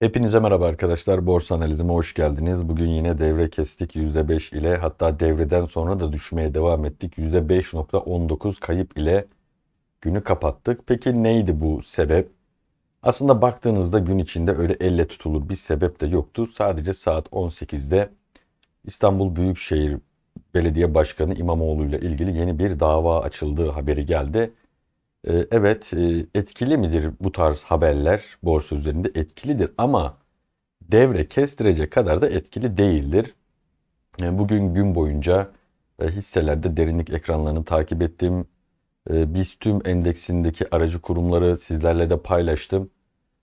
Hepinize merhaba arkadaşlar. Borsa analizime hoş geldiniz. Bugün yine devre kestik %5 ile hatta devreden sonra da düşmeye devam ettik. %5.19 kayıp ile günü kapattık. Peki neydi bu sebep? Aslında baktığınızda gün içinde öyle elle tutulur bir sebep de yoktu. Sadece saat 18'de İstanbul Büyükşehir Belediye Başkanı İmamoğlu ile ilgili yeni bir dava açıldığı haberi geldi. Ee, evet e, etkili midir bu tarz haberler borsa üzerinde etkilidir ama devre kestirecek kadar da etkili değildir. E, bugün gün boyunca e, hisselerde derinlik ekranlarını takip ettim. Biz tüm endeksindeki aracı kurumları sizlerle de paylaştım.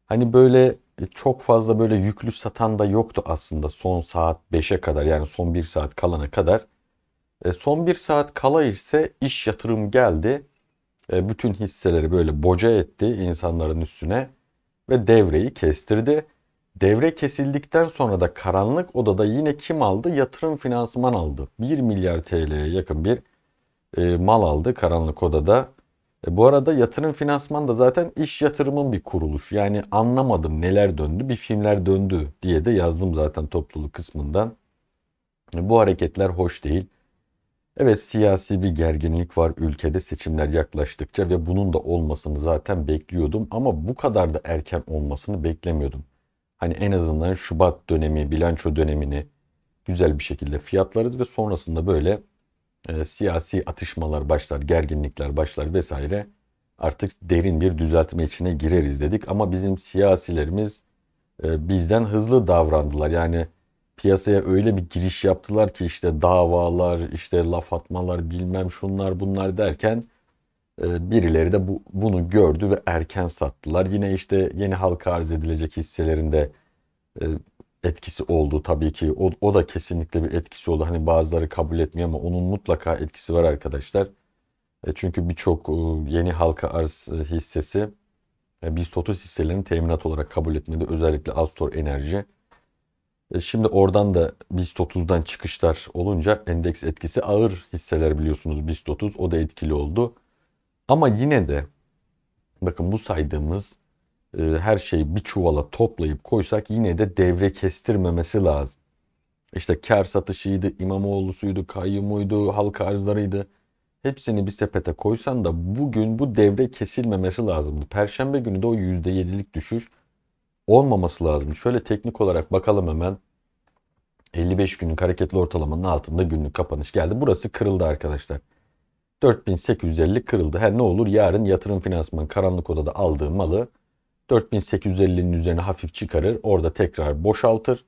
Hani böyle çok fazla böyle yüklü satan da yoktu aslında son saat 5'e kadar yani son 1 saat kalana kadar. Son 1 saat kala ise iş yatırım geldi e, bütün hisseleri böyle boca etti insanların üstüne ve devreyi kestirdi. Devre kesildikten sonra da karanlık odada yine kim aldı? Yatırım finansman aldı. 1 milyar TL'ye yakın bir e, mal aldı karanlık odada. E, bu arada yatırım finansman da zaten iş yatırımın bir kuruluş. Yani anlamadım neler döndü, bir filmler döndü diye de yazdım zaten topluluk kısmından. E, bu hareketler hoş değil. Evet siyasi bir gerginlik var ülkede seçimler yaklaştıkça ve bunun da olmasını zaten bekliyordum ama bu kadar da erken olmasını beklemiyordum. Hani en azından Şubat dönemi, bilanço dönemini güzel bir şekilde fiyatlarız ve sonrasında böyle e, siyasi atışmalar başlar, gerginlikler başlar vesaire. Artık derin bir düzeltme içine gireriz dedik ama bizim siyasilerimiz e, bizden hızlı davrandılar. Yani piyasaya öyle bir giriş yaptılar ki işte davalar, işte laf atmalar, bilmem şunlar bunlar derken e, birileri de bu, bunu gördü ve erken sattılar. Yine işte yeni halka arz edilecek hisselerinde e, etkisi oldu tabii ki. O, o da kesinlikle bir etkisi oldu. Hani bazıları kabul etmiyor ama onun mutlaka etkisi var arkadaşlar. E, çünkü birçok yeni halka arz hissesi biz totus hisselerini teminat olarak kabul etmedi. Özellikle Astor Enerji e, şimdi oradan da BIST 30'dan çıkışlar olunca endeks etkisi ağır hisseler biliyorsunuz BIST 30 o da etkili oldu. Ama yine de bakın bu saydığımız e, her şeyi bir çuvala toplayıp koysak yine de devre kestirmemesi lazım. İşte kar satışıydı, İmamoğlu'suydu, kayyumuydu, halk arzlarıydı. Hepsini bir sepete koysan da bugün bu devre kesilmemesi lazımdı. Perşembe günü de o %7'lik düşüş olmaması lazım. Şöyle teknik olarak bakalım hemen. 55 günlük hareketli ortalamanın altında günlük kapanış geldi. Burası kırıldı arkadaşlar. 4850 kırıldı. Her ne olur yarın yatırım finansman karanlık odada aldığı malı 4850'nin üzerine hafif çıkarır. Orada tekrar boşaltır.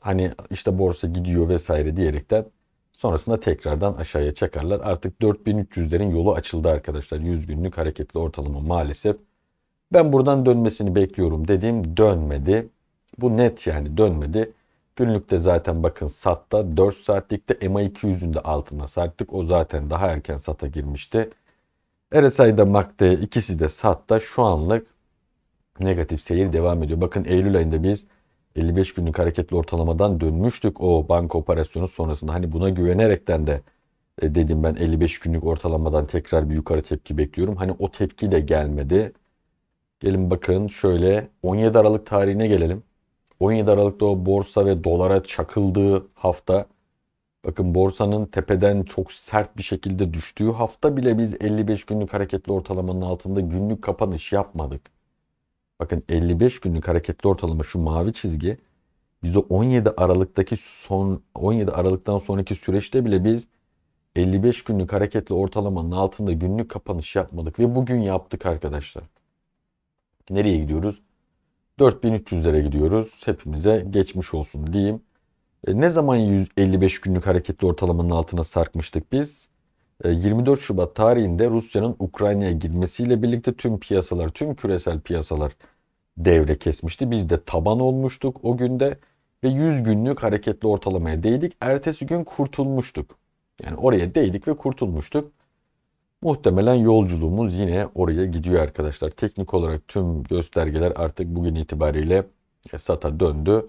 Hani işte borsa gidiyor vesaire diyerekten sonrasında tekrardan aşağıya çakarlar. Artık 4300'lerin yolu açıldı arkadaşlar. 100 günlük hareketli ortalama maalesef ben buradan dönmesini bekliyorum dediğim dönmedi. Bu net yani dönmedi. Günlükte zaten bakın satta 4 saatlikte MA200'ün de altına sarktık. O zaten daha erken sata girmişti. RSI'da MACD ikisi de satta şu anlık negatif seyir devam ediyor. Bakın Eylül ayında biz 55 günlük hareketli ortalamadan dönmüştük o banka operasyonu sonrasında. Hani buna güvenerekten de e, dedim ben 55 günlük ortalamadan tekrar bir yukarı tepki bekliyorum. Hani o tepki de gelmedi. Gelin bakın şöyle 17 Aralık tarihine gelelim. 17 Aralık'ta o borsa ve dolara çakıldığı hafta bakın borsanın tepeden çok sert bir şekilde düştüğü hafta bile biz 55 günlük hareketli ortalamanın altında günlük kapanış yapmadık. Bakın 55 günlük hareketli ortalama şu mavi çizgi biz o 17 Aralık'taki son 17 Aralık'tan sonraki süreçte bile biz 55 günlük hareketli ortalamanın altında günlük kapanış yapmadık ve bugün yaptık arkadaşlar. Nereye gidiyoruz? 4300'lere gidiyoruz. Hepimize geçmiş olsun diyeyim. E, ne zaman 155 günlük hareketli ortalamanın altına sarkmıştık biz? E, 24 Şubat tarihinde Rusya'nın Ukrayna'ya girmesiyle birlikte tüm piyasalar, tüm küresel piyasalar devre kesmişti. Biz de taban olmuştuk o günde ve 100 günlük hareketli ortalamaya değdik. Ertesi gün kurtulmuştuk. Yani oraya değdik ve kurtulmuştuk. Muhtemelen yolculuğumuz yine oraya gidiyor arkadaşlar. Teknik olarak tüm göstergeler artık bugün itibariyle e, SATA döndü.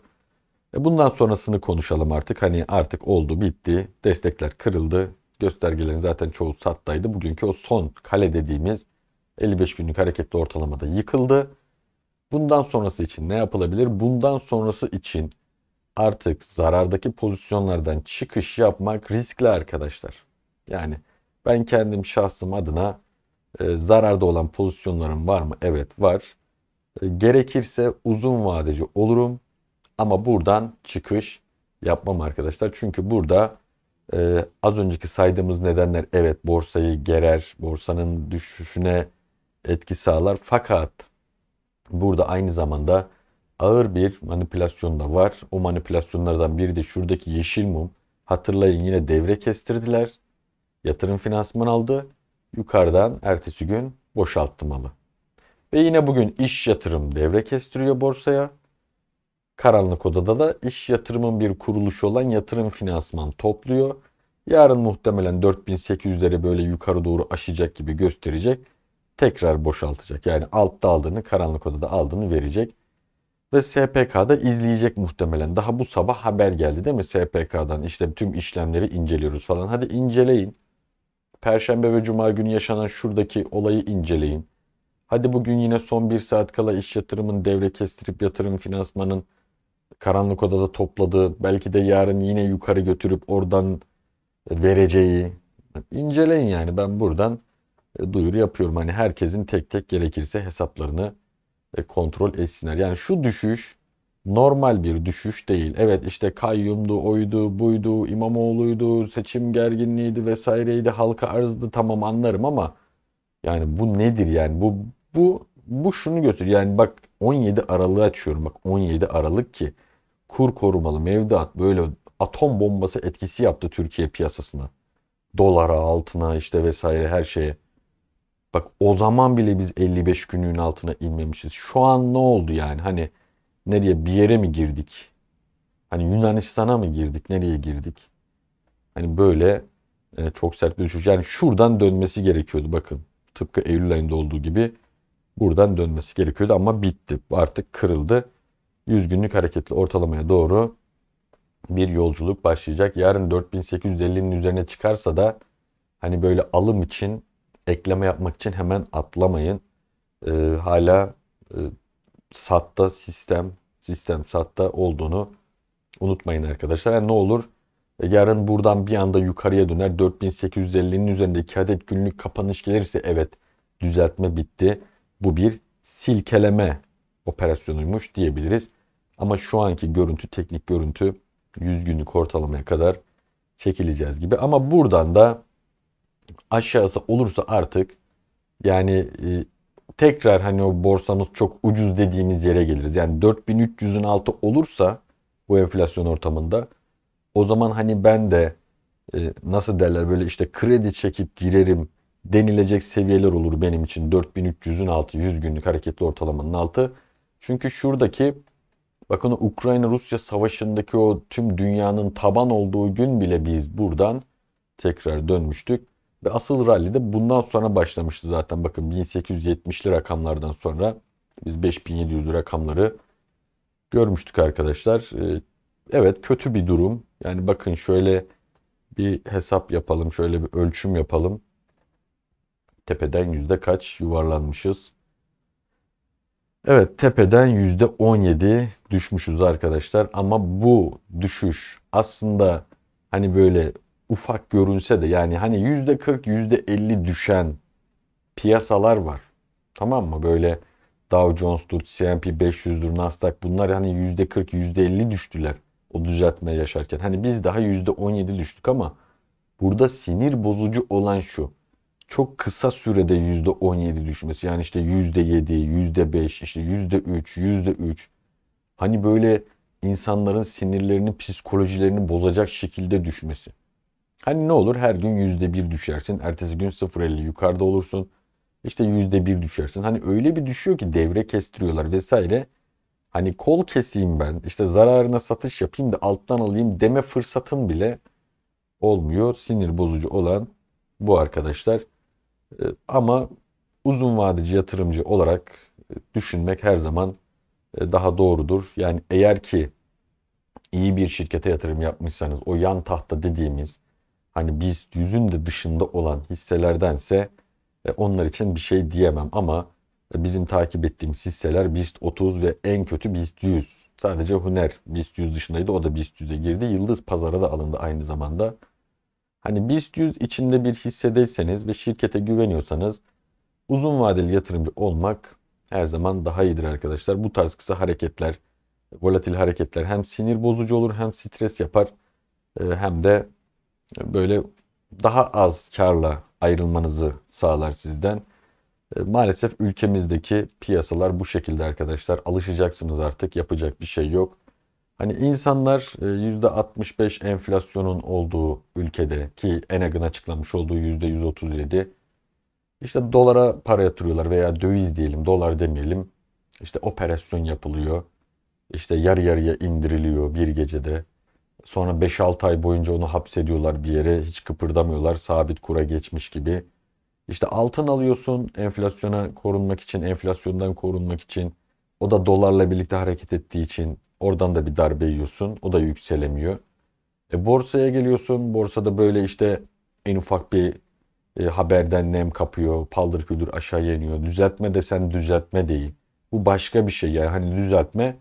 E, bundan sonrasını konuşalım artık. Hani artık oldu bitti. Destekler kırıldı. Göstergelerin zaten çoğu sattaydı. Bugünkü o son kale dediğimiz 55 günlük hareketli ortalamada yıkıldı. Bundan sonrası için ne yapılabilir? Bundan sonrası için artık zarardaki pozisyonlardan çıkış yapmak riskli arkadaşlar. Yani ben kendim şahsım adına e, zararda olan pozisyonlarım var mı? Evet var. E, gerekirse uzun vadeci olurum. Ama buradan çıkış yapmam arkadaşlar. Çünkü burada e, az önceki saydığımız nedenler evet borsayı gerer, borsanın düşüşüne etki sağlar. Fakat burada aynı zamanda ağır bir manipülasyon da var. O manipülasyonlardan biri de şuradaki yeşil mum. Hatırlayın yine devre kestirdiler yatırım finansman aldı. Yukarıdan ertesi gün boşalttı malı. Ve yine bugün iş yatırım devre kestiriyor borsaya. Karanlık odada da iş yatırımın bir kuruluşu olan yatırım finansman topluyor. Yarın muhtemelen 4.800'leri böyle yukarı doğru aşacak gibi gösterecek. Tekrar boşaltacak. Yani altta aldığını karanlık odada aldığını verecek. Ve SPK'da izleyecek muhtemelen. Daha bu sabah haber geldi değil mi SPK'dan? İşte tüm işlemleri inceliyoruz falan. Hadi inceleyin. Perşembe ve Cuma günü yaşanan şuradaki olayı inceleyin. Hadi bugün yine son bir saat kala iş yatırımın devre kestirip yatırım finansmanın karanlık odada topladığı, belki de yarın yine yukarı götürüp oradan vereceği inceleyin yani ben buradan e, duyuru yapıyorum. Hani herkesin tek tek gerekirse hesaplarını e, kontrol etsinler. Yani şu düşüş normal bir düşüş değil. Evet işte kayyumdu, oydu, buydu, İmamoğlu'ydu, seçim gerginliğiydi vesaireydi, halka arzdı tamam anlarım ama yani bu nedir yani? Bu bu bu şunu gösteriyor. Yani bak 17 Aralık'ı açıyorum. Bak 17 Aralık ki kur korumalı mevduat böyle atom bombası etkisi yaptı Türkiye piyasasına. Dolara, altına işte vesaire her şeye. Bak o zaman bile biz 55 günlüğün altına inmemişiz. Şu an ne oldu yani? Hani nereye bir yere mi girdik? Hani Yunanistan'a mı girdik? Nereye girdik? Hani böyle e, çok sert bir düşüş. Yani şuradan dönmesi gerekiyordu bakın. Tıpkı Eylül ayında olduğu gibi buradan dönmesi gerekiyordu ama bitti. Artık kırıldı. 100 günlük hareketli ortalamaya doğru bir yolculuk başlayacak. Yarın 4850'nin üzerine çıkarsa da hani böyle alım için ekleme yapmak için hemen atlamayın. ee, hala e, satta sistem, sistem satta olduğunu unutmayın arkadaşlar. Yani ne olur e, yarın buradan bir anda yukarıya döner 4850'nin üzerinde 2 adet günlük kapanış gelirse evet düzeltme bitti. Bu bir silkeleme operasyonuymuş diyebiliriz. Ama şu anki görüntü teknik görüntü 100 günlük ortalamaya kadar çekileceğiz gibi. Ama buradan da aşağısı olursa artık yani e, tekrar hani o borsamız çok ucuz dediğimiz yere geliriz. Yani 4300'ün altı olursa bu enflasyon ortamında o zaman hani ben de e, nasıl derler böyle işte kredi çekip girerim denilecek seviyeler olur benim için 4300'ün altı 100 günlük hareketli ortalamanın altı. Çünkü şuradaki bakın Ukrayna Rusya savaşındaki o tüm dünyanın taban olduğu gün bile biz buradan tekrar dönmüştük. Ve asıl rally de bundan sonra başlamıştı zaten. Bakın 1870'li rakamlardan sonra biz 5700'lü rakamları görmüştük arkadaşlar. Ee, evet kötü bir durum. Yani bakın şöyle bir hesap yapalım. Şöyle bir ölçüm yapalım. Tepeden yüzde kaç yuvarlanmışız? Evet tepeden yüzde %17 düşmüşüz arkadaşlar. Ama bu düşüş aslında hani böyle ufak görünse de yani hani yüzde 40 yüzde 50 düşen piyasalar var. Tamam mı? Böyle Dow Jones'tur, S&P 500'dür, Nasdaq bunlar hani yüzde 40 yüzde 50 düştüler o düzeltme yaşarken. Hani biz daha yüzde 17 düştük ama burada sinir bozucu olan şu. Çok kısa sürede yüzde 17 düşmesi. Yani işte yüzde 7, yüzde 5, işte yüzde 3, yüzde 3. Hani böyle insanların sinirlerini, psikolojilerini bozacak şekilde düşmesi. Hani ne olur her gün %1 düşersin. Ertesi gün 0.50 yukarıda olursun. İşte %1 düşersin. Hani öyle bir düşüyor ki devre kestiriyorlar vesaire. Hani kol keseyim ben işte zararına satış yapayım da alttan alayım deme fırsatın bile olmuyor. Sinir bozucu olan bu arkadaşlar. Ee, ama uzun vadeci yatırımcı olarak e, düşünmek her zaman e, daha doğrudur. Yani eğer ki iyi bir şirkete yatırım yapmışsanız o yan tahta dediğimiz hani biz yüzün de dışında olan hisselerdense e, onlar için bir şey diyemem ama e, bizim takip ettiğimiz hisseler BIST 30 ve en kötü BIST 100. Sadece Huner BIST 100 dışındaydı. O da BIST 100'e girdi. Yıldız pazara da alındı aynı zamanda. Hani BIST 100 içinde bir hissedeyseniz ve şirkete güveniyorsanız uzun vadeli yatırımcı olmak her zaman daha iyidir arkadaşlar. Bu tarz kısa hareketler, e, volatil hareketler hem sinir bozucu olur hem stres yapar hem de böyle daha az karla ayrılmanızı sağlar sizden. E, maalesef ülkemizdeki piyasalar bu şekilde arkadaşlar. Alışacaksınız artık yapacak bir şey yok. Hani insanlar %65 e, enflasyonun olduğu ülkede ki Enag'ın açıklamış olduğu %137 işte dolara para yatırıyorlar veya döviz diyelim dolar demeyelim. İşte operasyon yapılıyor. İşte yarı yarıya indiriliyor bir gecede. Sonra 5-6 ay boyunca onu hapsediyorlar bir yere. Hiç kıpırdamıyorlar. Sabit kura geçmiş gibi. İşte altın alıyorsun enflasyona korunmak için, enflasyondan korunmak için. O da dolarla birlikte hareket ettiği için oradan da bir darbe yiyorsun. O da yükselemiyor. E, borsaya geliyorsun. Borsada böyle işte en ufak bir e, haberden nem kapıyor. Paldır küldür aşağı yeniyor. Düzeltme desen düzeltme değil. Bu başka bir şey yani hani düzeltme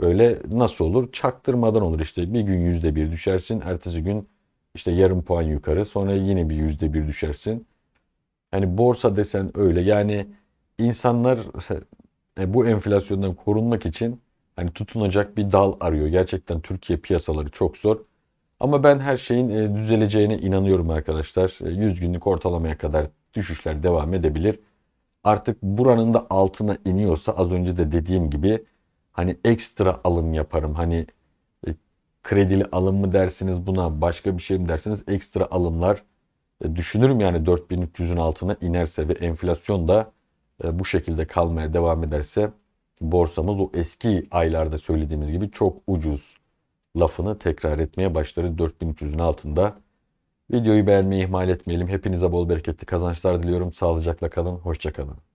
Böyle nasıl olur? Çaktırmadan olur işte. Bir gün yüzde bir düşersin. Ertesi gün işte yarım puan yukarı. Sonra yine bir yüzde bir düşersin. Hani borsa desen öyle. Yani insanlar e, bu enflasyondan korunmak için hani tutunacak bir dal arıyor. Gerçekten Türkiye piyasaları çok zor. Ama ben her şeyin e, düzeleceğine inanıyorum arkadaşlar. 100 e, günlük ortalamaya kadar düşüşler devam edebilir. Artık buranın da altına iniyorsa az önce de dediğim gibi hani ekstra alım yaparım. Hani e, kredili alım mı dersiniz buna başka bir şey mi dersiniz ekstra alımlar e, düşünürüm yani 4300'ün altına inerse ve enflasyon da e, bu şekilde kalmaya devam ederse borsamız o eski aylarda söylediğimiz gibi çok ucuz lafını tekrar etmeye başlarız 4300'ün altında. Videoyu beğenmeyi ihmal etmeyelim. Hepinize bol bereketli kazançlar diliyorum. Sağlıcakla kalın. Hoşçakalın.